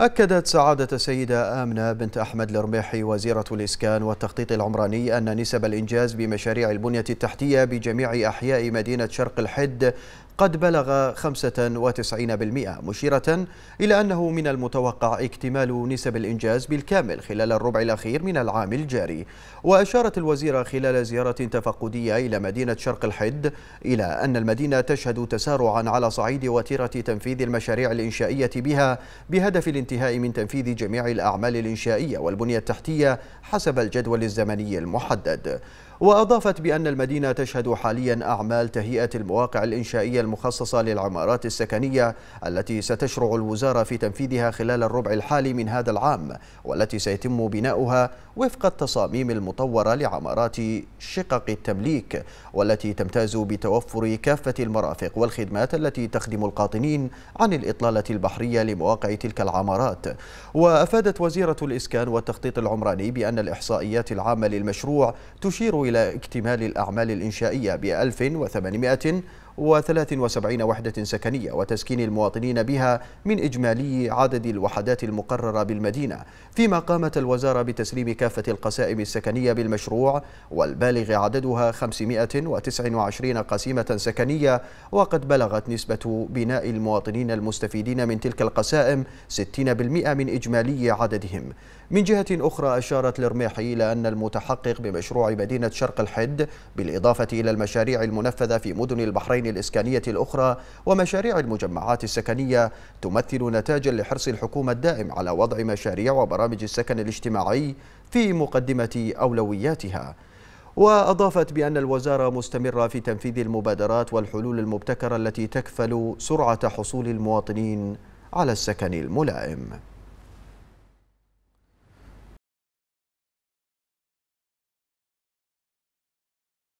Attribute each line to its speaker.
Speaker 1: أكدت
Speaker 2: سعادة السيدة آمنة بنت أحمد الرميحي وزيرة الإسكان والتخطيط العمراني أن نسب الإنجاز بمشاريع البنية التحتية بجميع أحياء مدينة شرق الحد قد بلغ 95% مشيرة إلى أنه من المتوقع اكتمال نسب الإنجاز بالكامل خلال الربع الأخير من العام الجاري وأشارت الوزيرة خلال زيارة تفقدية إلى مدينة شرق الحد إلى أن المدينة تشهد تسارعا على صعيد وتيرة تنفيذ المشاريع الإنشائية بها بهدف الانتقال الانتهاء من تنفيذ جميع الأعمال الإنشائية والبنية التحتية حسب الجدول الزمني المحدد وأضافت بأن المدينة تشهد حاليا أعمال تهيئة المواقع الإنشائية المخصصة للعمارات السكنية التي ستشرع الوزارة في تنفيذها خلال الربع الحالي من هذا العام والتي سيتم بناؤها وفق التصاميم المطورة لعمارات شقق التمليك والتي تمتاز بتوفر كافة المرافق والخدمات التي تخدم القاطنين عن الإطلالة البحرية لمواقع تلك العمارات وأفادت وزيرة الإسكان والتخطيط العمراني بأن الإحصائيات العامة للمشروع تشير إلى اكتمال الأعمال الإنشائية ب 1800 و73 وحدة سكنية وتسكين المواطنين بها من إجمالي عدد الوحدات المقررة بالمدينة فيما قامت الوزارة بتسليم كافة القسائم السكنية بالمشروع والبالغ عددها 529 قسيمة سكنية وقد بلغت نسبة بناء المواطنين المستفيدين من تلك القسائم 60% من إجمالي عددهم من جهة أخرى أشارت لرميحي إلى أن المتحقق بمشروع مدينة شرق الحد بالإضافة إلى المشاريع المنفذة في مدن البحرين الإسكانية الأخرى ومشاريع المجمعات السكنية تمثل نتاجا لحرص الحكومة الدائم على وضع مشاريع وبرامج السكن الاجتماعي في مقدمة أولوياتها وأضافت بأن الوزارة مستمرة في تنفيذ المبادرات والحلول المبتكرة التي تكفل سرعة حصول المواطنين على السكن الملائم